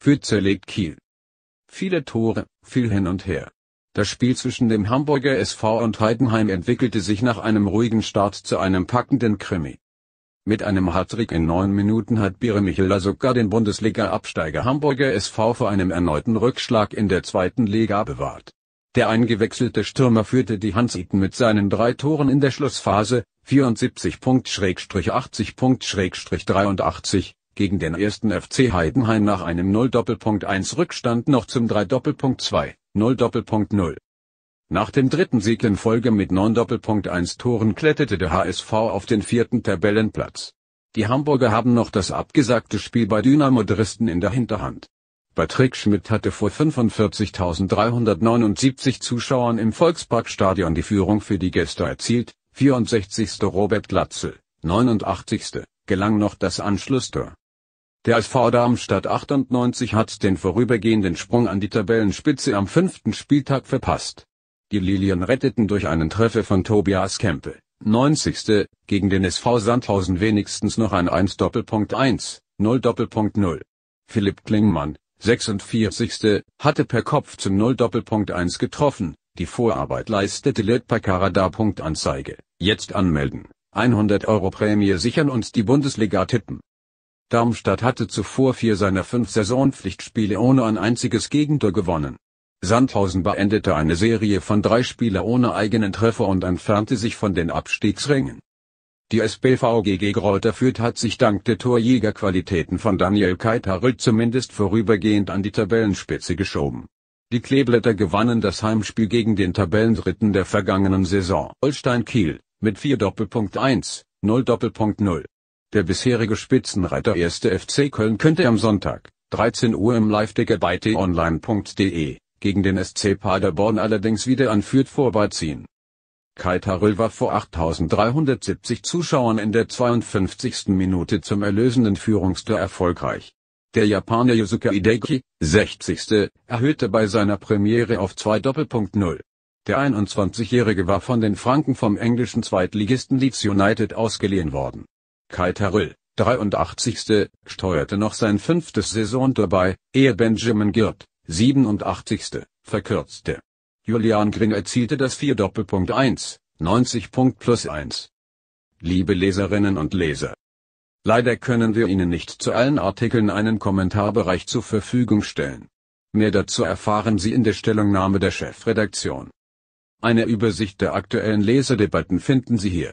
Für zerlegt Kiel. Viele Tore, viel hin und her. Das Spiel zwischen dem Hamburger SV und Heidenheim entwickelte sich nach einem ruhigen Start zu einem packenden Krimi. Mit einem Hattrick in neun Minuten hat Bire Michela sogar den Bundesliga-Absteiger Hamburger SV vor einem erneuten Rückschlag in der zweiten Liga bewahrt. Der eingewechselte Stürmer führte die Hansiten mit seinen drei Toren in der Schlussphase, 74 Punkt-80 Punkt-83, gegen den ersten FC Heidenheim nach einem 0-1 Rückstand noch zum 3-2, 0-0. Nach dem dritten Sieg in Folge mit 9-1 Toren kletterte der HSV auf den vierten Tabellenplatz. Die Hamburger haben noch das abgesagte Spiel bei Dynamo Dresden in der Hinterhand. Patrick Schmidt hatte vor 45.379 Zuschauern im Volksparkstadion die Führung für die Gäste erzielt, 64. Robert Glatzel, 89. gelang noch das Anschlusstor. Der SV Darmstadt 98 hat den vorübergehenden Sprung an die Tabellenspitze am fünften Spieltag verpasst. Die Lilien retteten durch einen Treffer von Tobias Kempe, 90. gegen den SV Sandhausen wenigstens noch ein 1 Doppelpunkt 1, 0 Doppelpunkt 0. Philipp Klingmann, 46. hatte per Kopf zum 0 Doppelpunkt 1 getroffen, die Vorarbeit leistete Letpakarada Punktanzeige, jetzt anmelden, 100 Euro Prämie sichern und die Bundesliga tippen. Darmstadt hatte zuvor vier seiner fünf Saisonpflichtspiele ohne ein einziges Gegentor gewonnen. Sandhausen beendete eine Serie von drei Spielen ohne eigenen Treffer und entfernte sich von den Abstiegsrängen. Die SBVGG Gräuter Fürth hat sich dank der Torjägerqualitäten von Daniel Keitarö zumindest vorübergehend an die Tabellenspitze geschoben. Die Kleeblätter gewannen das Heimspiel gegen den Tabellendritten der vergangenen Saison Holstein Kiel mit 4 Doppelpunkt 1, 0 Doppelpunkt 0. Der bisherige Spitzenreiter 1. FC Köln könnte am Sonntag, 13 Uhr im Live-Ticker bei t-online.de, gegen den SC Paderborn allerdings wieder an Fürth vorbeiziehen. Kai Tarrell war vor 8.370 Zuschauern in der 52. Minute zum erlösenden Führungstor erfolgreich. Der Japaner Yusuke Ideki, 60. erhöhte bei seiner Premiere auf 2 Doppelpunkt 0. Der 21-Jährige war von den Franken vom englischen Zweitligisten Leeds United ausgeliehen worden Kai Terrell, 83. steuerte noch sein fünftes Saison dabei, ehe Benjamin Girt, 87. verkürzte. Julian Gring erzielte das 4 Doppelpunkt 1, 90 Punkt plus 1. Liebe Leserinnen und Leser. Leider können wir Ihnen nicht zu allen Artikeln einen Kommentarbereich zur Verfügung stellen. Mehr dazu erfahren Sie in der Stellungnahme der Chefredaktion. Eine Übersicht der aktuellen Leserdebatten finden Sie hier.